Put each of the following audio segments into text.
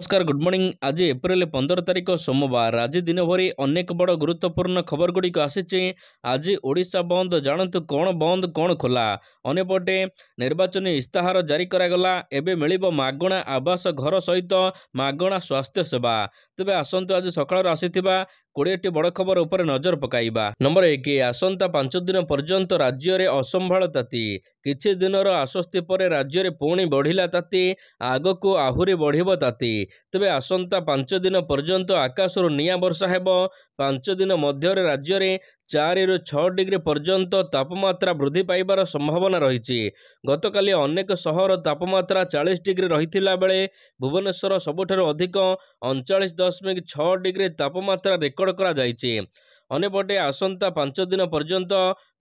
ନମସ୍କାର good morning ଆଜି April ପନ୍ଦର ତାରିଖ ସୋମବାର ଆଜି ଦିନଭରି ଅନେକ ବଡ଼ ଗୁରୁତ୍ୱପୂର୍ଣ୍ଣ ଖବରଗୁଡ଼ିକ ଆସିଛି ଆଜି ଓଡ଼ିଶା ବନ୍ଦ ଜାଣନ୍ତୁ କ'ଣ ବନ୍ଦ କ'ଣ ଖୋଲା ଅନ୍ୟପଟେ ନିର୍ବାଚନୀ ଇସ୍ତାହାର ଜାରି କରାଗଲା ଏବେ ମିଳିବ ମାଗଣା ଆବାସ ଘର ସହିତ ମାଗଣା ସ୍ୱାସ୍ଥ୍ୟ ସେବା ତେବେ ଆସନ୍ତୁ ଆଜି ସକାଳରୁ ଆସିଥିବା କୋଡ଼ିଏଟି ବଡ଼ ଖବର ଉପରେ ନଜର ପକାଇବା ନମ୍ବର ଏକ ଆସନ୍ତା ପାଞ୍ଚ ଦିନ ପର୍ଯ୍ୟନ୍ତ ରାଜ୍ୟରେ ଅସମ୍ଭାଳ ତାତି କିଛି ଦିନର ଆଶ୍ୱସ୍ତି ପରେ ରାଜ୍ୟରେ ପୁଣି ବଢ଼ିଲା ତାତି ଆଗକୁ ଆହୁରି ବଢ଼ିବ ତାତି ତେବେ ଆସନ୍ତା ପାଞ୍ଚ ଦିନ ପର୍ଯ୍ୟନ୍ତ ଆକାଶରୁ ନିଆଁ ବର୍ଷା ହେବ ପାଞ୍ଚ ଦିନ ମଧ୍ୟରେ ରାଜ୍ୟରେ ଚାରିରୁ ଛଅ ଡିଗ୍ରୀ ପର୍ଯ୍ୟନ୍ତ ତାପମାତ୍ରା ବୃଦ୍ଧି ପାଇବାର ସମ୍ଭାବନା ରହିଛି ଗତକାଲି ଅନେକ ସହର ତାପମାତ୍ରା ଚାଳିଶ ଡିଗ୍ରୀ ରହିଥିଲା ବେଳେ ଭୁବନେଶ୍ୱର ସବୁଠାରୁ ଅଧିକ ଅଣଚାଳିଶ ଦଶମିକ ଛଅ ଡିଗ୍ରୀ ତାପମାତ୍ରା ରେକର୍ଡ କରାଯାଇଛି ଅନ୍ୟପଟେ ଆସନ୍ତା ପାଞ୍ଚ ଦିନ ପର୍ଯ୍ୟନ୍ତ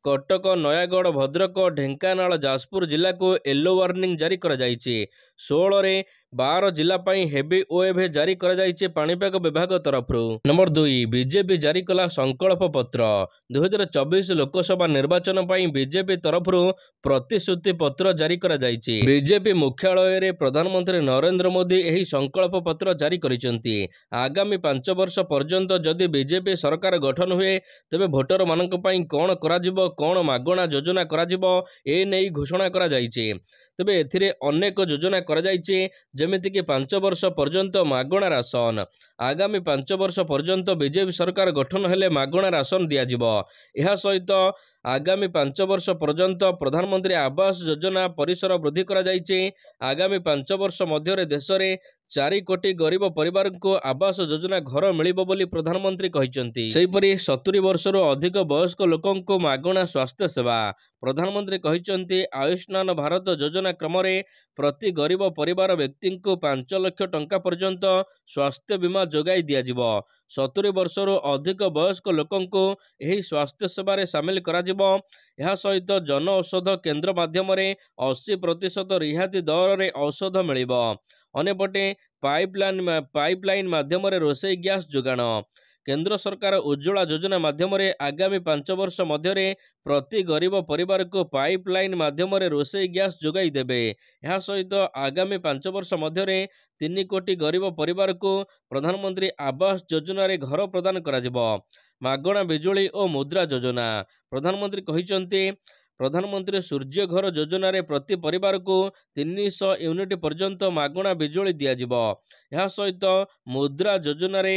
କଟକ ନୟାଗଡ଼ ଭଦ୍ରକ ଢେଙ୍କାନାଳ ଯାଜପୁର ଜିଲ୍ଲାକୁ ୟେଲୋ ୱାର୍ଣ୍ଣିଂ ଜାରି କରାଯାଇଛି ଷୋହଳରେ ବାର ଜିଲ୍ଲା ପାଇଁ ହେଭି ଓଏଭ୍ ଜାରି କରାଯାଇଛି ପାଣିପାଗ ବିଭାଗ ତରଫରୁ ନମ୍ବର ଦୁଇ ବିଜେପି ଜାରି କଲା ସଂକଳ୍ପ ପତ୍ର ଦୁଇହଜାର ଚବିଶ ଲୋକସଭା ନିର୍ବାଚନ ପାଇଁ ବିଜେପି ତରଫରୁ ପ୍ରତିଶ୍ରୁତି ପତ୍ର ଜାରି କରାଯାଇଛି ବିଜେପି ମୁଖ୍ୟାଳୟରେ ପ୍ରଧାନମନ୍ତ୍ରୀ ନରେନ୍ଦ୍ର ମୋଦି ଏହି ସଂକଳ୍ପ ପତ୍ର ଜାରି କରିଛନ୍ତି ଆଗାମୀ ପାଞ୍ଚ ବର୍ଷ ପର୍ଯ୍ୟନ୍ତ ଯଦି ବିଜେପି ସରକାର ଗଠନ ହୁଏ ତେବେ ଭୋଟରମାନଙ୍କ ପାଇଁ କ'ଣ କରାଯିବ କ'ଣ ମାଗଣା ଯୋଜନା କରାଯିବ ଏ ନେଇ ଘୋଷଣା କରାଯାଇଛି ତେବେ ଏଥିରେ ଅନେକ ଯୋଜନା କରାଯାଇଛି ଯେମିତିକି ପାଞ୍ଚ ବର୍ଷ ପର୍ଯ୍ୟନ୍ତ ମାଗଣା ରାସନ ଆଗାମୀ ପାଞ୍ଚ ବର୍ଷ ପର୍ଯ୍ୟନ୍ତ ବିଜେପି ସରକାର ଗଠନ ହେଲେ ମାଗଣା ରାସନ ଦିଆଯିବ ଏହା ସହିତ ଆଗାମୀ ପାଞ୍ଚ ବର୍ଷ ପର୍ଯ୍ୟନ୍ତ ପ୍ରଧାନମନ୍ତ୍ରୀ ଆବାସ ଯୋଜନା ପରିସର ବୃଦ୍ଧି କରାଯାଇଛି ଆଗାମୀ ପାଞ୍ଚ ବର୍ଷ ମଧ୍ୟରେ ଦେଶରେ ଚାରି କୋଟି ଗରିବ ପରିବାରଙ୍କୁ ଆବାସ ଯୋଜନା ଘର ମିଳିବ ବୋଲି ପ୍ରଧାନମନ୍ତ୍ରୀ କହିଛନ୍ତି ସେହିପରି ସତୁରି ବର୍ଷରୁ ଅଧିକ ବୟସ୍କ ଲୋକଙ୍କୁ ମାଗଣା ସ୍ୱାସ୍ଥ୍ୟ ସେବା ପ୍ରଧାନମନ୍ତ୍ରୀ କହିଛନ୍ତି ଆୟୁଷ୍ମାନ ଭାରତ ଯୋଜନା କ୍ରମରେ ପ୍ରତି ଗରିବ ପରିବାର ବ୍ୟକ୍ତିଙ୍କୁ ପାଞ୍ଚ ଲକ୍ଷ ଟଙ୍କା ପର୍ଯ୍ୟନ୍ତ ସ୍ୱାସ୍ଥ୍ୟ ବୀମା ଯୋଗାଇ ଦିଆଯିବ ସତୁରି ବର୍ଷରୁ ଅଧିକ ବୟସ୍କ ଲୋକଙ୍କୁ ଏହି ସ୍ୱାସ୍ଥ୍ୟ ସେବାରେ ସାମିଲ କରାଯିବ ଏହା ସହିତ ଜନଔଷଧ କେନ୍ଦ୍ର ମାଧ୍ୟମରେ ଅଶୀ ପ୍ରତିଶତ ରିହାତି ଦରରେ ଔଷଧ ମିଳିବ ଅନ୍ୟପଟେ ପାଇପ୍ଲାଇନ୍ ପାଇପ୍ଲାଇନ୍ ମାଧ୍ୟମରେ ରୋଷେଇ ଗ୍ୟାସ୍ ଯୋଗାଣ କେନ୍ଦ୍ର ସରକାର ଉଜ୍ଜଳା ଯୋଜନା ମାଧ୍ୟମରେ ଆଗାମୀ ପାଞ୍ଚ ବର୍ଷ ମଧ୍ୟରେ ପ୍ରତି ଗରିବ ପରିବାରକୁ ପାଇପ୍ଲାଇନ୍ ମାଧ୍ୟମରେ ରୋଷେଇ ଗ୍ୟାସ୍ ଯୋଗାଇ ଦେବେ ଏହା ସହିତ ଆଗାମୀ ପାଞ୍ଚ ବର୍ଷ ମଧ୍ୟରେ ତିନି କୋଟି ଗରିବ ପରିବାରକୁ ପ୍ରଧାନମନ୍ତ୍ରୀ ଆବାସ ଯୋଜନାରେ ଘର ପ୍ରଦାନ କରାଯିବ ମାଗଣା ବିଜୁଳି ଓ ମୁଦ୍ରା ଯୋଜନା ପ୍ରଧାନମନ୍ତ୍ରୀ କହିଛନ୍ତି ପ୍ରଧାନମନ୍ତ୍ରୀ ସୂର୍ଯ୍ୟ ଘର ଯୋଜନାରେ ପ୍ରତି ପରିବାରକୁ ତିନିଶହ ୟୁନିଟ୍ ପର୍ଯ୍ୟନ୍ତ ମାଗଣା ବିଜୁଳି ଦିଆଯିବ ଏହା ସହିତ ମୁଦ୍ରା ଯୋଜନାରେ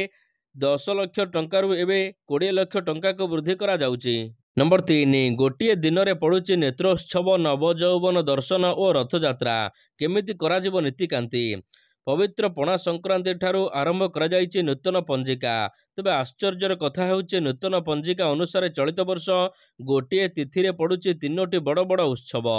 ଦଶ ଲକ୍ଷ ଟଙ୍କାରୁ ଏବେ କୋଡ଼ିଏ ଲକ୍ଷ ଟଙ୍କାକୁ ବୃଦ୍ଧି କରାଯାଉଛି ନମ୍ବର ତିନି ଗୋଟିଏ ଦିନରେ ପଡ଼ୁଛି ନେତ୍ରୋତ୍ସବ ନବଯୌବନ ଦର୍ଶନ ଓ ରଥଯାତ୍ରା କେମିତି କରାଯିବ ନୀତିକାନ୍ତି ପବିତ୍ର ପଣା ସଂକ୍ରାନ୍ତି ଠାରୁ ଆରମ୍ଭ କରାଯାଇଛି ନୂତନ ପଞ୍ଜିକା ତେବେ ଆଶ୍ଚର୍ଯ୍ୟର କଥା ହେଉଛି ନୂତନ ପଞ୍ଜିକା ଅନୁସାରେ ଚଳିତ ବର୍ଷ ଗୋଟିଏ ତିଥିରେ ପଡ଼ୁଛି ତିନୋଟି ବଡ଼ ବଡ଼ ଉତ୍ସବ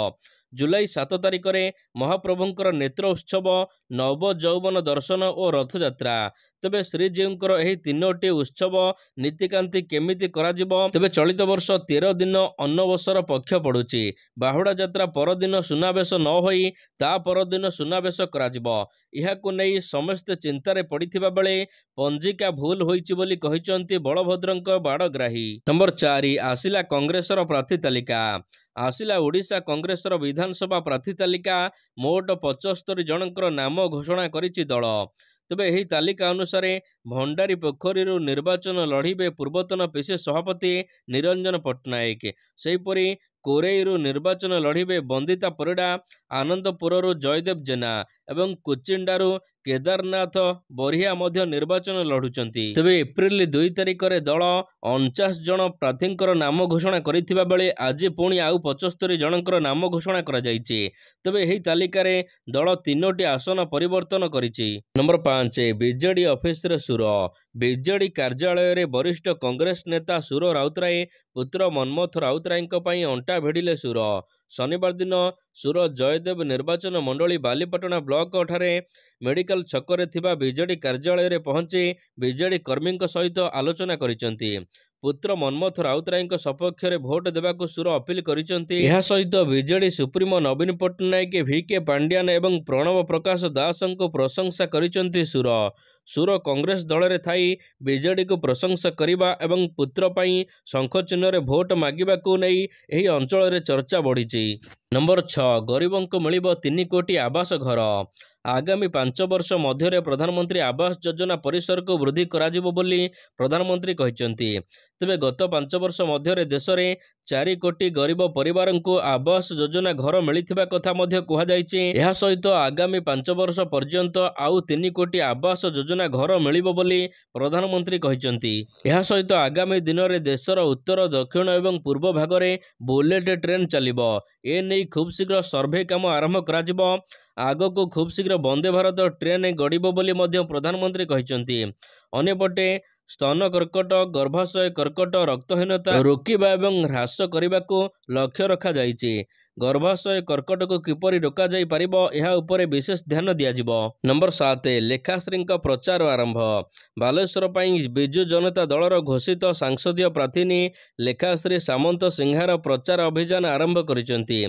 ଜୁଲାଇ ସାତ ତାରିଖରେ ମହାପ୍ରଭୁଙ୍କର ନେତ୍ର ଉତ୍ସବ ନବ ଯୌବନ ଦର୍ଶନ ଓ ରଥଯାତ୍ରା ତେବେ ଶ୍ରୀଜୀଉଙ୍କର ଏହି ତିନୋଟି ଉତ୍ସବ ନୀତିକାନ୍ତି କେମିତି କରାଯିବ ତେବେ ଚଳିତ ବର୍ଷ ତେର ଦିନ ଅନ୍ନବସର ପକ୍ଷ ପଡ଼ୁଛି ବାହୁଡ଼ା ଯାତ୍ରା ପରଦିନ ସୁନାବେଶ ନ ହୋଇ ତା ପରଦିନ ସୁନାବେଶ କରାଯିବ ଏହାକୁ ନେଇ ସମସ୍ତେ ଚିନ୍ତାରେ ପଡ଼ିଥିବା ବେଳେ ପଞ୍ଜିକା ଭୁଲ ହୋଇଛି ବୋଲି କହିଛନ୍ତି ବଳଭଦ୍ରଙ୍କ ବାଡ଼ଗ୍ରାହୀ ନମ୍ବର ଚାରି ଆସିଲା କଂଗ୍ରେସର ପ୍ରାର୍ଥୀ ତାଲିକା ଆସିଲା ଓଡ଼ିଶା କଂଗ୍ରେସର ବିଧାନସଭା ପ୍ରାର୍ଥୀ ତାଲିକା ମୋଟ ପଚସ୍ତରୀ ଜଣଙ୍କର ନାମ ଘୋଷଣା କରିଛି ଦଳ ତେବେ ଏହି ତାଲିକା ଅନୁସାରେ ଭଣ୍ଡାରୀ ପୋଖରୀରୁ ନିର୍ବାଚନ ଲଢ଼ିବେ ପୂର୍ବତନ ପିସିସି ସଭାପତି ନିରଞ୍ଜନ ପଟ୍ଟନାୟକ ସେହିପରି କୋରେଇରୁ ନିର୍ବାଚନ ଲଢ଼ିବେ ବନ୍ଦିତା ପରିଡ଼ା ଆନନ୍ଦପୁରରୁ ଜୟଦେବ ଜେନା ଏବଂ କୁଚିଣ୍ଡାରୁ କେଦାରନାଥ ବରିହା ମଧ୍ୟ ନିର୍ବାଚନ ଲଢୁଛନ୍ତି ତେବେ ଏପ୍ରିଲ ଦୁଇ ତାରିଖରେ ଦଳ ଅଣଚାଶ ଜଣ ପ୍ରାର୍ଥୀଙ୍କର ନାମ ଘୋଷଣା କରିଥିବା ବେଳେ ଆଜି ପୁଣି ଆଉ ପଚସ୍ତରୀ ଜଣଙ୍କର ନାମ ଘୋଷଣା କରାଯାଇଛି ତେବେ ଏହି ତାଲିକାରେ ଦଳ ତିନୋଟି ଆସନ ପରିବର୍ତ୍ତନ କରିଛି ନମ୍ବର ପାଞ୍ଚ ବିଜେଡି ଅଫିସରେ ସୁର ବିଜେଡି କାର୍ଯ୍ୟାଳୟରେ ବରିଷ୍ଠ କଂଗ୍ରେସ ନେତା ସୁର ରାଉତରାୟ ପୁତ୍ର ମନ୍ମଥ ରାଉତରାୟଙ୍କ ପାଇଁ ଅଣ୍ଟା ଭିଡ଼ିଲେ ସୁର ଶନିବାର ଦିନ ସୁର ଜୟଦେବ ନିର୍ବାଚନ ମଣ୍ଡଳୀ ବାଲିପାଟଣା ବ୍ଲକଠାରେ ମେଡିକାଲ ଛକରେ ଥିବା ବିଜେଡି କାର୍ଯ୍ୟାଳୟରେ ପହଞ୍ଚି ବିଜେଡି କର୍ମୀଙ୍କ ସହିତ ଆଲୋଚନା କରିଛନ୍ତି ପୁତ୍ର ମନ୍ମଥ ରାଉତରାୟଙ୍କ ସପକ୍ଷରେ ଭୋଟ ଦେବାକୁ ସୁର ଅପିଲ କରିଛନ୍ତି ଏହା ସହିତ ବିଜେଡି ସୁପ୍ରିମୋ ନବୀନ ପଟ୍ଟନାୟକ ଭିକେ ପାଣ୍ଡିଆନ ଏବଂ ପ୍ରଣବ ପ୍ରକାଶ ଦାସଙ୍କୁ ପ୍ରଶଂସା କରିଛନ୍ତି ସୁର ସୁର କଂଗ୍ରେସ ଦଳରେ ଥାଇ ବିଜେଡ଼ିକୁ ପ୍ରଶଂସା କରିବା ଏବଂ ପୁତ୍ର ପାଇଁ ଶଙ୍ଖ ଚିହ୍ନରେ ଭୋଟ ମାଗିବାକୁ ନେଇ ଏହି ଅଞ୍ଚଳରେ ଚର୍ଚ୍ଚା ବଢ଼ିଛି ନମ୍ବର ଛଅ ଗରିବଙ୍କୁ ମିଳିବ ତିନି କୋଟି ଆବାସ ଘର ଆଗାମୀ ପାଞ୍ଚ ବର୍ଷ ମଧ୍ୟରେ ପ୍ରଧାନମନ୍ତ୍ରୀ ଆବାସ ଯୋଜନା ପରିସରକୁ ବୃଦ୍ଧି କରାଯିବ ବୋଲି ପ୍ରଧାନମନ୍ତ୍ରୀ କହିଛନ୍ତି ତେବେ ଗତ ପାଞ୍ଚ ବର୍ଷ ମଧ୍ୟରେ ଦେଶରେ ଚାରି କୋଟି ଗରିବ ପରିବାରଙ୍କୁ ଆବାସ ଯୋଜନା ଘର ମିଳିଥିବା କଥା ମଧ୍ୟ କୁହାଯାଇଛି ଏହା ସହିତ ଆଗାମୀ ପାଞ୍ଚ ବର୍ଷ ପର୍ଯ୍ୟନ୍ତ ଆଉ ତିନି କୋଟି ଆବାସ ଯୋଜନା ଘର ମିଳିବ ବୋଲି ପ୍ରଧାନମନ୍ତ୍ରୀ କହିଛନ୍ତି ଏହା ସହିତ ଆଗାମୀ ଦିନରେ ଦେଶର ଉତ୍ତର ଦକ୍ଷିଣ ଏବଂ ପୂର୍ବ ଭାଗରେ ବୁଲେଟ୍ ଟ୍ରେନ୍ ଚାଲିବ ଏ ନେଇ ଖୁବ୍ ଶୀଘ୍ର ସର୍ଭେ କାମ ଆରମ୍ଭ କରାଯିବ ଆଗକୁ ଖୁବ୍ ଶୀଘ୍ର ବନ୍ଦେ ଭାରତ ଟ୍ରେନ୍ ଗଡ଼ିବ ବୋଲି ମଧ୍ୟ ପ୍ରଧାନମନ୍ତ୍ରୀ କହିଛନ୍ତି ଅନ୍ୟପଟେ ସ୍ତନ କର୍କଟ ଗର୍ଭାଶୟ କର୍କଟ ରକ୍ତହୀନତା ରୋକିବା ଏବଂ ହ୍ରାସ କରିବାକୁ ଲକ୍ଷ୍ୟ ରଖାଯାଇଛି ଗର୍ଭାଶୟ କର୍କଟକୁ କିପରି ରୋକାଯାଇପାରିବ ଏହା ଉପରେ ବିଶେଷ ଧ୍ୟାନ ଦିଆଯିବ ନମ୍ବର ସାତ ଲେଖାଶ୍ରୀଙ୍କ ପ୍ରଚାର ଆରମ୍ଭ ବାଲେଶ୍ୱର ପାଇଁ ବିଜୁ ଜନତା ଦଳର ଘୋଷିତ ସାଂସଦୀୟ ପ୍ରାର୍ଥିନୀ ଲେଖାଶ୍ରୀ ସାମନ୍ତ ସିଂହାର ପ୍ରଚାର ଅଭିଯାନ ଆରମ୍ଭ କରିଛନ୍ତି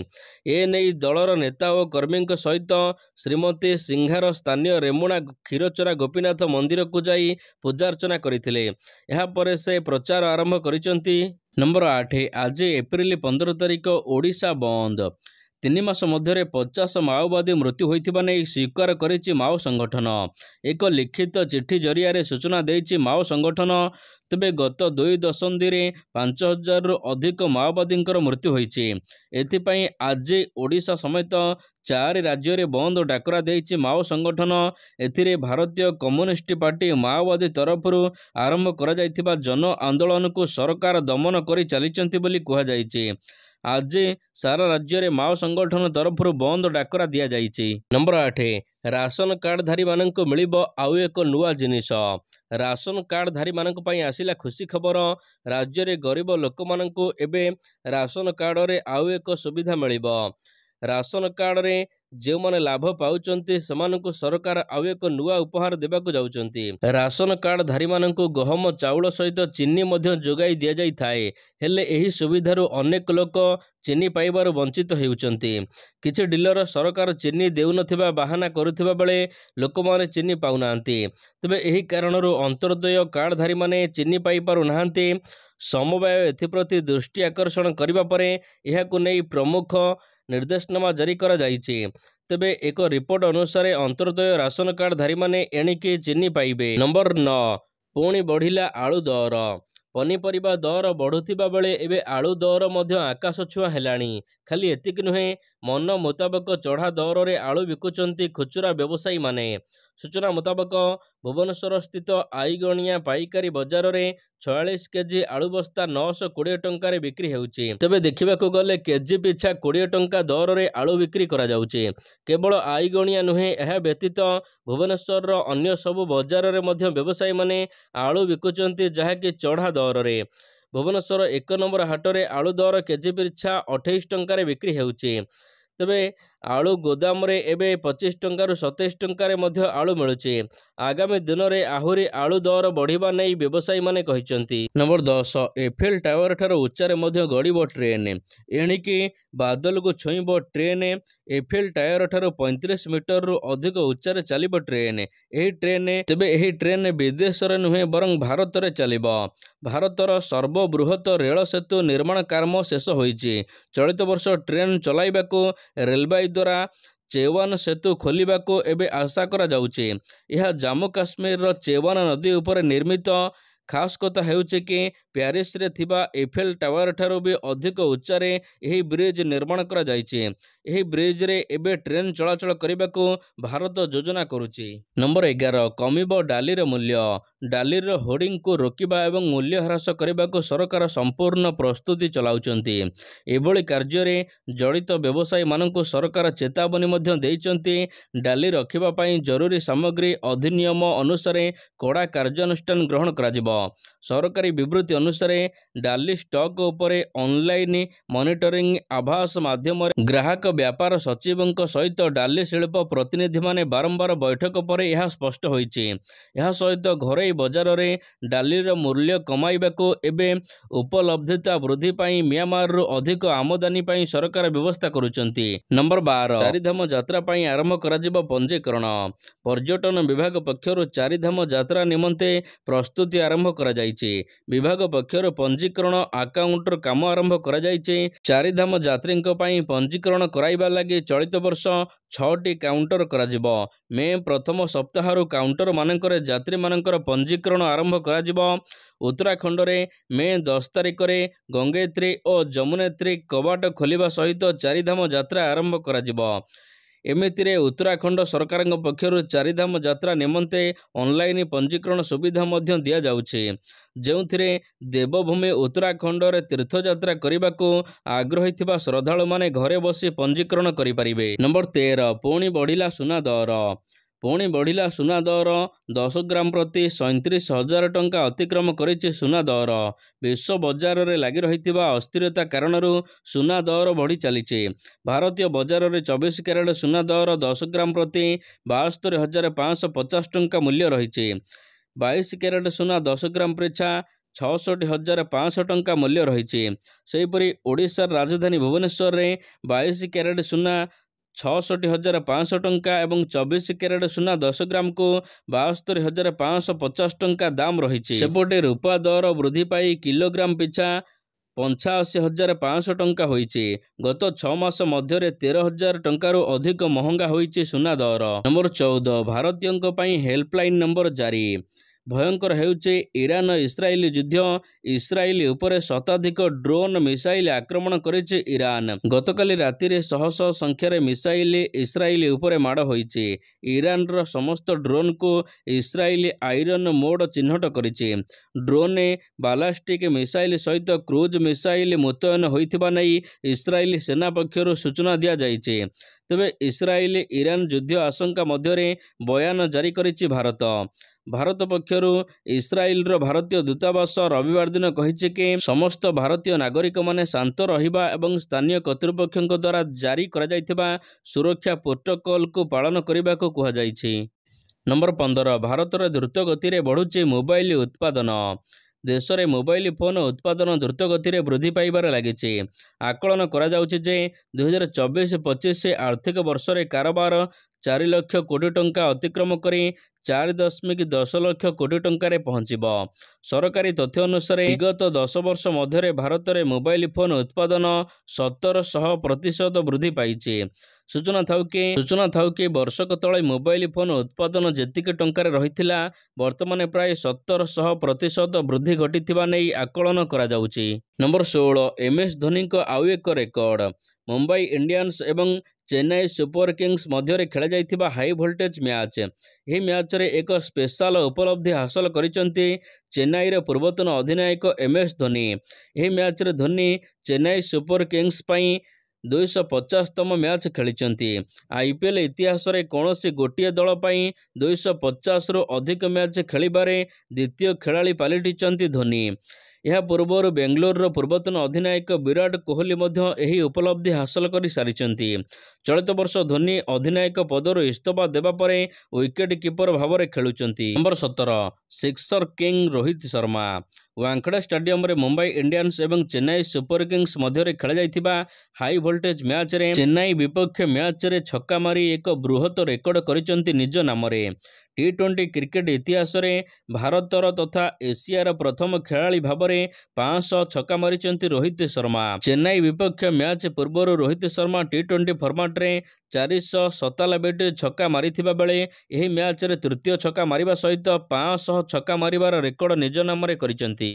ଏ ନେଇ ଦଳର ନେତା ଓ କର୍ମୀଙ୍କ ସହିତ ଶ୍ରୀମତୀ ସିଂହାର ସ୍ଥାନୀୟ ରେମୁଣା କ୍ଷୀରଚୋରା ଗୋପୀନାଥ ମନ୍ଦିରକୁ ଯାଇ ପୂଜାର୍ଚ୍ଚନା କରିଥିଲେ ଏହାପରେ ସେ ପ୍ରଚାର ଆରମ୍ଭ କରିଛନ୍ତି ନମ୍ବର ଆଠ ଆଜି ଏପ୍ରିଲ ପନ୍ଦର ତାରିଖ ଓଡ଼ିଶା ବନ୍ଦ ତିନି ମାସ ମଧ୍ୟରେ ପଚାଶ ମାଓବାଦୀ ମୃତ୍ୟୁ ହୋଇଥିବା ନେଇ ସ୍ୱୀକାର କରିଛି ମାଓ ସଂଗଠନ ଏକ ଲିଖିତ ଚିଠି ଜରିଆରେ ସୂଚନା ଦେଇଛି ମାଓ ସଂଗଠନ ତେବେ ଗତ ଦୁଇ ଦଶନ୍ଧିରେ ପାଞ୍ଚ ହଜାରରୁ ଅଧିକ ମାଓବାଦୀଙ୍କର ମୃତ୍ୟୁ ହୋଇଛି ଏଥିପାଇଁ ଆଜି ଓଡ଼ିଶା ସମେତ ଚାରି ରାଜ୍ୟରେ ବନ୍ଦ ଡାକରା ଦେଇଛି ମାଓ ସଂଗଠନ ଏଥିରେ ଭାରତୀୟ କମ୍ୟୁନିଷ୍ଟ ପାର୍ଟି ମାଓବାଦୀ ତରଫରୁ ଆରମ୍ଭ କରାଯାଇଥିବା ଜନ ଆନ୍ଦୋଳନକୁ ସରକାର ଦମନ କରି ଚାଲିଛନ୍ତି ବୋଲି କୁହାଯାଇଛି ଆଜି ସାରା ରାଜ୍ୟରେ ମାଓ ସଂଗଠନ ତରଫରୁ ବନ୍ଦ ଡାକରା ଦିଆଯାଇଛି ନମ୍ବର ଆଠ ରାସନ କାର୍ଡ଼ଧାରୀମାନଙ୍କୁ ମିଳିବ ଆଉ ଏକ ନୂଆ ଜିନିଷ ରାସନ କାର୍ଡ଼ଧାରୀମାନଙ୍କ ପାଇଁ ଆସିଲା ଖୁସି ଖବର ରାଜ୍ୟରେ ଗରିବ ଲୋକମାନଙ୍କୁ ଏବେ ରାସନ କାର୍ଡ଼ରେ ଆଉ ଏକ ସୁବିଧା ମିଳିବ ରାସନ କାର୍ଡ଼ରେ ଯେଉଁମାନେ ଲାଭ ପାଉଛନ୍ତି ସେମାନଙ୍କୁ ସରକାର ଆଉ ଏକ ନୂଆ ଉପହାର ଦେବାକୁ ଯାଉଛନ୍ତି ରାସନ କାର୍ଡଧାରୀମାନଙ୍କୁ ଗହମ ଚାଉଳ ସହିତ ଚିନି ମଧ୍ୟ ଯୋଗାଇ ଦିଆଯାଇଥାଏ ହେଲେ ଏହି ସୁବିଧାରୁ ଅନେକ ଲୋକ ଚିନି ପାଇବାରୁ ବଞ୍ଚିତ ହେଉଛନ୍ତି କିଛି ଡିଲର ସରକାର ଚିନି ଦେଉନଥିବା ବାହାନା କରୁଥିବା ବେଳେ ଲୋକମାନେ ଚିନି ପାଉନାହାନ୍ତି ତେବେ ଏହି କାରଣରୁ ଅନ୍ତର୍ଦ୍ଦୟ କାର୍ଡଧାରୀମାନେ ଚିନି ପାଇପାରୁନାହାନ୍ତି ସମବାୟ ଏଥିପ୍ରତି ଦୃଷ୍ଟି ଆକର୍ଷଣ କରିବା ପରେ ଏହାକୁ ନେଇ ପ୍ରମୁଖ ନିର୍ଦ୍ଦେଶନାମା ଜାରି କରାଯାଇଛି ତେବେ ଏକ ରିପୋର୍ଟ ଅନୁସାରେ ଅନ୍ତର୍ଦ୍ଦୟ ରାସନ କାର୍ଡ଼ଧାରୀମାନେ ଏଣିକି ଚିହ୍ନି ପାଇବେ ନମ୍ବର ନଅ ପୁଣି ବଢ଼ିଲା ଆଳୁ ଦର ପନିପରିବା ଦର ବଢ଼ୁଥିବା ବେଳେ ଏବେ ଆଳୁ ଦର ମଧ୍ୟ ଆକାଶ ଛୁଆଁ ହେଲାଣି ଖାଲି ଏତିକି ନୁହେଁ ମନ ମୁତାବକ ଚଢ଼ା ଦରରେ ଆଳୁ ବିକୁଛନ୍ତି ଖୁଚୁରା ବ୍ୟବସାୟୀମାନେ ସୂଚନା ମୁତାବକ ଭୁବନେଶ୍ୱରସ୍ଥିତ ଆଇଗଣିଆ ପାଇକାରୀ ବଜାରରେ ଛୟାଳିଶ କେଜି ଆଳୁ ବସ୍ତା ନଅଶହ କୋଡ଼ିଏ ଟଙ୍କାରେ ବିକ୍ରି ହେଉଛି ତେବେ ଦେଖିବାକୁ ଗଲେ କେଜି ପିଛା କୋଡ଼ିଏ ଟଙ୍କା ଦରରେ ଆଳୁ ବିକ୍ରି କରାଯାଉଛି କେବଳ ଆଇଗଣିଆ ନୁହେଁ ଏହା ବ୍ୟତୀତ ଭୁବନେଶ୍ୱରର ଅନ୍ୟ ସବୁ ବଜାରରେ ମଧ୍ୟ ବ୍ୟବସାୟୀମାନେ ଆଳୁ ବିକୁଛନ୍ତି ଯାହାକି ଚଢ଼ା ଦରରେ ଭୁବନେଶ୍ୱର ଏକ ନମ୍ବର ହାଟରେ ଆଳୁ ଦର କେଜି ପିଛା ଅଠେଇଶ ଟଙ୍କାରେ ବିକ୍ରି ହେଉଛି ତେବେ ଆଳୁ ଗୋଦାମରେ ଏବେ ପଚିଶ ଟଙ୍କାରୁ ସତେଇଶ ଟଙ୍କାରେ ମଧ୍ୟ ଆଳୁ ମିଳୁଛି ଆଗାମୀ ଦିନରେ ଆହୁରି ଆଳୁ ଦର ବଢ଼ିବା ନେଇ ବ୍ୟବସାୟୀମାନେ କହିଛନ୍ତି ନମ୍ବର ଦଶ ଏଫିଲ୍ ଟାୱାର ଠାରୁ ଉଚ୍ଚାରେ ମଧ୍ୟ ଗଡ଼ିବ ଟ୍ରେନ୍ ଏଣିକି ବାଦଲକୁ ଛୁଇଁବ ଟ୍ରେନ୍ ଏଫିଲ୍ ଟାୟାର ଠାରୁ ପଇଁତିରିଶ ମିଟରରୁ ଅଧିକ ଉଚ୍ଚରେ ଚାଲିବ ଟ୍ରେନ୍ ଏହି ଟ୍ରେନ୍ ତେବେ ଏହି ଟ୍ରେନ୍ ବିଦେଶରେ ନୁହେଁ ବରଂ ଭାରତରେ ଚାଲିବ ଭାରତର ସର୍ବବୃହତ ରେଳ ସେତୁ ନିର୍ମାଣ କାମ ଶେଷ ହୋଇଛି ଚଳିତ ବର୍ଷ ଟ୍ରେନ୍ ଚଲାଇବାକୁ ରେଳବାଇ ଦ୍ୱାରା ଚେୱାନ ସେତୁ ଖୋଲିବାକୁ ଏବେ ଆଶା କରାଯାଉଛି ଏହା ଜାମ୍ମୁ କାଶ୍ମୀରର ଚେୱାନ ନଦୀ ଉପରେ ନିର୍ମିତ ଖାସ୍ କଥା ହେଉଛି କି ପ୍ୟାରିସ୍ରେ ଥିବା ଏଫେଲ୍ ଠାରୁ ବି ଅଧିକ ଉଚ୍ଚାରେ ଏହି ବ୍ରିଜ୍ ନିର୍ମାଣ କରାଯାଇଛି ଏହି ବ୍ରିଜ୍ରେ ଏବେ ଟ୍ରେନ୍ ଚଳାଚଳ କରିବାକୁ ଭାରତ ଯୋଜନା କରୁଛି ନମ୍ବର ଏଗାର କମିବ ଡାଲିର ମୂଲ୍ୟ ଡାଲିର ହୋର୍ଡିଂକୁ ରୋକିବା ଏବଂ ମୂଲ୍ୟ ହ୍ରାସ କରିବାକୁ ସରକାର ସମ୍ପୂର୍ଣ୍ଣ ପ୍ରସ୍ତୁତି ଚଲାଉଛନ୍ତି ଏଭଳି କାର୍ଯ୍ୟରେ ଜଡ଼ିତ ବ୍ୟବସାୟୀମାନଙ୍କୁ ସରକାର ଚେତାବନୀ ମଧ୍ୟ ଦେଇଛନ୍ତି ଡାଲି ରଖିବା ପାଇଁ ଜରୁରୀ ସାମଗ୍ରୀ ଅଧିନିୟମ ଅନୁସାରେ କଡ଼ା କାର୍ଯ୍ୟାନୁଷ୍ଠାନ ଗ୍ରହଣ କରାଯିବ ସରକାରୀ ବିବୃତ୍ତି ଅନୁସାରେ ଡାଲି ଷ୍ଟକ୍ ଉପରେ ଅନ୍ଲାଇନ୍ ମନିଟରିଂ ଆଭାସ ମାଧ୍ୟମରେ ଗ୍ରାହକ ବ୍ୟାପାର ସଚିବଙ୍କ ସହିତ ଡାଲି ଶିଳ୍ପ ପ୍ରତିନିଧିମାନେ ବାରମ୍ବାର ବୈଠକ ପରେ ଏହା ସ୍ପଷ୍ଟ ହୋଇଛି ଏହା ସହିତ ଘରୋଇ ବଜାରରେ ଡାଲିର ମୂଲ୍ୟ କମାଇବାକୁ ଏବେ ଉପଲବ୍ଧତା ବୃଦ୍ଧି ପାଇଁ ମିଆଁମାରରୁ ଅଧିକ ଆମଦାନୀ ପାଇଁ ସରକାର ବ୍ୟବସ୍ଥା କରୁଛନ୍ତି ନମ୍ବର ବାର ଚାରିଧାମ ଯାତ୍ରା ପାଇଁ ଆରମ୍ଭ କରାଯିବ ପଞ୍ଜୀକରଣ ପର୍ଯ୍ୟଟନ ବିଭାଗ ପକ୍ଷରୁ ଚାରିଧାମ ଯାତ୍ରା ନିମନ୍ତେ ପ୍ରସ୍ତୁତି ଆରମ୍ଭ କରାଯାଇଛି ବିଭାଗ ପକ୍ଷରୁ ପଞ୍ଜୀକରଣ ଆକାଉଣ୍ଟର କାମ ଆରମ୍ଭ କରାଯାଇଛି ଚାରିଧାମ ଯାତ୍ରୀଙ୍କ ପାଇଁ ପଞ୍ଜୀକରଣ କରାଇବା ଲାଗି ଚଳିତ ବର୍ଷ ଛଅଟି କାଉଣ୍ଟର କରାଯିବ ମେ ପ୍ରଥମ ସପ୍ତାହରୁ କାଉଣ୍ଟରମାନଙ୍କରେ ଯାତ୍ରୀମାନଙ୍କର ପଞ୍ଜୀକରଣ ଆରମ୍ଭ କରାଯିବ ଉତ୍ତରାଖଣ୍ଡରେ ମେ ଦଶ ତାରିଖରେ ଗଙ୍ଗେତ୍ରୀ ଓ ଯମୁନେତ୍ରୀ କବାଟ ଖୋଲିବା ସହିତ ଚାରିଧାମ ଯାତ୍ରା ଆରମ୍ଭ କରାଯିବ ଏମିତିରେ ଉତ୍ତରାଖଣ୍ଡ ସରକାରଙ୍କ ପକ୍ଷରୁ ଚାରିଧାମ ଯାତ୍ରା ନିମନ୍ତେ ଅନଲାଇନ୍ ପଞ୍ଜୀକରଣ ସୁବିଧା ମଧ୍ୟ ଦିଆଯାଉଛି ଯେଉଁଥିରେ ଦେବଭୂମି ଉତ୍ତରାଖଣ୍ଡରେ ତୀର୍ଥଯାତ୍ରା କରିବାକୁ ଆଗ୍ରହୀ ଥିବା ଶ୍ରଦ୍ଧାଳୁମାନେ ଘରେ ବସି ପଞ୍ଜୀକରଣ କରିପାରିବେ ନମ୍ବର ତେର ପୁଣି ବଢ଼ିଲା ସୁନା ଦର ପୁଣି ବଢ଼ିଲା ସୁନା ଦର ଦଶ ଗ୍ରାମ ପ୍ରତି ସଇଁତିରିଶ ହଜାର ଟଙ୍କା ଅତିକ୍ରମ କରିଛି ସୁନା ଦର ବିଶ୍ୱ ବଜାରରେ ଲାଗି ରହିଥିବା ଅସ୍ଥିରତା କାରଣରୁ ସୁନା ଦର ବଢ଼ି ଚାଲିଛି ଭାରତୀୟ ବଜାରରେ ଚବିଶ କ୍ୟାରେଟ୍ ସୁନା ଦର ଦଶ ଗ୍ରାମ ପ୍ରତି ବାସ୍ତରି ହଜାର ପାଞ୍ଚଶହ ପଚାଶ ଟଙ୍କା ମୂଲ୍ୟ ରହିଛି ବାଇଶ କ୍ୟାରେଟ୍ ସୁନା ଦଶ ଗ୍ରାମ ପିଛା ଛଅଷଠି ହଜାର ପାଞ୍ଚଶହ ଟଙ୍କା ମୂଲ୍ୟ ରହିଛି ସେହିପରି ଓଡ଼ିଶାର ରାଜଧାନୀ ଭୁବନେଶ୍ୱରରେ ବାଇଶ କ୍ୟାରେଟ୍ ସୁନା ଛଅଷଠି ହଜାର ପାଞ୍ଚଶହ ଟଙ୍କା ଏବଂ ଚବିଶ କ୍ୟାରେଟ୍ ସୁନା ଦଶ ଗ୍ରାମକୁ ବାସ୍ତରି ହଜାର ପାଞ୍ଚଶହ ପଚାଶ ଟଙ୍କା ଦାମ୍ ରହିଛି ସେପଟେ ରୂପା ଦର ବୃଦ୍ଧି ପାଇ କିଲୋଗ୍ରାମ ପିଛା ପଞ୍ଚାଅଶୀ ହଜାର ପାଞ୍ଚଶହ ଟଙ୍କା ହୋଇଛି ଗତ ଛଅ ମାସ ମଧ୍ୟରେ ତେର ହଜାର ଟଙ୍କାରୁ ଅଧିକ ମହଙ୍ଗା ହୋଇଛି ସୁନା ଦର ନମ୍ବର ଚଉଦ ଭାରତୀୟଙ୍କ ପାଇଁ ହେଲ୍ପଲାଇନ୍ ନମ୍ବର ଜାରି ଭୟଙ୍କର ହେଉଛି ଇରାନ ଇସ୍ରାଏଲ ଯୁଦ୍ଧ ଇସ୍ରାଏଲ ଉପରେ ଶତାଧିକ ଡ୍ରୋନ୍ ମିସାଇଲ ଆକ୍ରମଣ କରିଛି ଇରାନ ଗତକାଲି ରାତିରେ ଶହ ଶହ ସଂଖ୍ୟାରେ ମିସାଇଲ ଇସ୍ରାଏଲ ଉପରେ ମାଡ଼ ହୋଇଛି ଇରାନର ସମସ୍ତ ଡ୍ରୋନ୍କୁ ଇସ୍ରାଏଲ ଆଇରନ୍ ମୋଡ଼ ଚିହ୍ନଟ କରିଛି ଡ୍ରୋନ୍ରେ ବାଲାଷ୍ଟିକ୍ ମିସାଇଲ ସହିତ କ୍ରୁଜ୍ ମିସାଇଲ ମୁତୟନ ହୋଇଥିବା ନେଇ ଇସ୍ରାଏଲ ସେନା ପକ୍ଷରୁ ସୂଚନା ଦିଆଯାଇଛି ତେବେ ଇସ୍ରାଏଲ ଇରାନ ଯୁଦ୍ଧ ଆଶଙ୍କା ମଧ୍ୟରେ ବୟାନ ଜାରି କରିଛି ଭାରତ ଭାରତ ପକ୍ଷରୁ ଇସ୍ରାଏଲ୍ର ଭାରତୀୟ ଦୂତାବାସ ରବିବାର ଦିନ କହିଛି କି ସମସ୍ତ ଭାରତୀୟ ନାଗରିକମାନେ ଶାନ୍ତ ରହିବା ଏବଂ ସ୍ଥାନୀୟ କର୍ତ୍ତୃପକ୍ଷଙ୍କ ଦ୍ୱାରା ଜାରି କରାଯାଇଥିବା ସୁରକ୍ଷା ପ୍ରୋଟୋକଲ୍କୁ ପାଳନ କରିବାକୁ କୁହାଯାଇଛି ନମ୍ବର ପନ୍ଦର ଭାରତର ଦ୍ରୁତ ଗତିରେ ବଢ଼ୁଛି ମୋବାଇଲ ଉତ୍ପାଦନ ଦେଶରେ ମୋବାଇଲ ଫୋନ୍ ଉତ୍ପାଦନ ଦ୍ରୁତଗତିରେ ବୃଦ୍ଧି ପାଇବାରେ ଲାଗିଛି ଆକଳନ କରାଯାଉଛି ଯେ ଦୁଇହଜାର ଚବିଶ ପଚିଶ ଆର୍ଥିକ ବର୍ଷରେ କାରବାର ଚାରି ଲକ୍ଷ କୋଟି ଟଙ୍କା ଅତିକ୍ରମ କରି ଚାରି ଦଶମିକ ଦଶ ଲକ୍ଷ କୋଟି ଟଙ୍କାରେ ପହଞ୍ଚିବ ସରକାରୀ ତଥ୍ୟ ଅନୁସାରେ ବିଗତ ଦଶ ବର୍ଷ ମଧ୍ୟରେ ଭାରତରେ ମୋବାଇଲ ଫୋନ୍ ଉତ୍ପାଦନ ସତରଶହ ପ୍ରତିଶତ ବୃଦ୍ଧି ପାଇଛି ସୂଚନା ଥାଉ କି ସୂଚନା ଥାଉ କି ବର୍ଷକ ତଳେ ମୋବାଇଲ ଫୋନ୍ ଉତ୍ପାଦନ ଯେତିକି ଟଙ୍କାରେ ରହିଥିଲା ବର୍ତ୍ତମାନ ପ୍ରାୟ ସତରଶହ ପ୍ରତିଶତ ବୃଦ୍ଧି ଘଟିଥିବା ନେଇ ଆକଳନ କରାଯାଉଛି ନମ୍ବର ଷୋହଳ ଏମ୍ଏସ୍ ଧୋନିଙ୍କ ଆଉ ଏକ ରେକର୍ଡ ମୁମ୍ବାଇ ଇଣ୍ଡିଆନ୍ସ ଏବଂ ଚେନ୍ନାଇ ସୁପର କିଙ୍ଗସ୍ ମଧ୍ୟରେ ଖେଳାଯାଇଥିବା ହାଇ ଭୋଲ୍ଟେଜ୍ ମ୍ୟାଚ୍ ଏହି ମ୍ୟାଚ୍ରେ ଏକ ସ୍ପେଶାଲ ଉପଲବ୍ଧି ହାସଲ କରିଛନ୍ତି ଚେନ୍ନାଇର ପୂର୍ବତନ ଅଧିନାୟକ ଏମ୍ଏସ୍ ଧୋନି ଏହି ମ୍ୟାଚ୍ରେ ଧୋନି ଚେନ୍ନାଇ ସୁପର କିଙ୍ଗସ୍ ପାଇଁ ଦୁଇଶହ ପଚାଶତମ ମ୍ୟାଚ୍ ଖେଳିଛନ୍ତି ଆଇପିଏଲ୍ ଇତିହାସରେ କୌଣସି ଗୋଟିଏ ଦଳ ପାଇଁ ଦୁଇଶହ ପଚାଶରୁ ଅଧିକ ମ୍ୟାଚ୍ ଖେଳିବାରେ ଦ୍ୱିତୀୟ ଖେଳାଳି ପାଲଟିଛନ୍ତି ଧୋନି ଏହା ପୂର୍ବରୁ ବେଙ୍ଗାଲୁରୁର ପୂର୍ବତନ ଅଧିନାୟକ ବିରାଟ କୋହଲି ମଧ୍ୟ ଏହି ଉପଲବ୍ଧି ହାସଲ କରିସାରିଛନ୍ତି ଚଳିତ ବର୍ଷ ଧୋନି ଅଧିନାୟକ ପଦରୁ ଇସ୍ତଫା ଦେବା ପରେ ୱିକେଟ୍ କିପର ଭାବରେ ଖେଳୁଛନ୍ତି ନମ୍ବର ସତର ସିକ୍ସର କିଙ୍ଗ ରୋହିତ ଶର୍ମା ୱାଙ୍କଡ଼ା ଷ୍ଟାଡିୟମରେ ମୁମ୍ବାଇ ଇଣ୍ଡିଆନ୍ସ ଏବଂ ଚେନ୍ନାଇ ସୁପର କିଙ୍ଗସ୍ ମଧ୍ୟରେ ଖେଳାଯାଇଥିବା ହାଇ ଭୋଲ୍ଟେଜ୍ ମ୍ୟାଚ୍ରେ ଚେନ୍ନାଇ ବିପକ୍ଷ ମ୍ୟାଚ୍ରେ ଛକା ମାରି ଏକ ବୃହତ ରେକର୍ଡ କରିଛନ୍ତି ନିଜ ନାମରେ ଟି ଟ୍ୱେଣ୍ଟି କ୍ରିକେଟ ଇତିହାସରେ ଭାରତର ତଥା ଏସିଆର ପ୍ରଥମ ଖେଳାଳି ଭାବରେ ପାଞ୍ଚଶହ ଛକା ମାରିଛନ୍ତି ରୋହିତ ଶର୍ମା ଚେନ୍ନାଇ ବିପକ୍ଷ ମ୍ୟାଚ୍ ପୂର୍ବରୁ ରୋହିତ ଶର୍ମା ଟି ଟ୍ୱେଣ୍ଟି ଫର୍ମାଟ୍ରେ ଚାରିଶହ ସତାନବେଟିରେ ଛକା ମାରିଥିବା ବେଳେ ଏହି ମ୍ୟାଚ୍ରେ ତୃତୀୟ ଛକା ମାରିବା ସହିତ ପାଞ୍ଚଶହ ଛକା ମାରିବାର ରେକର୍ଡ ନିଜ ନାମରେ କରିଛନ୍ତି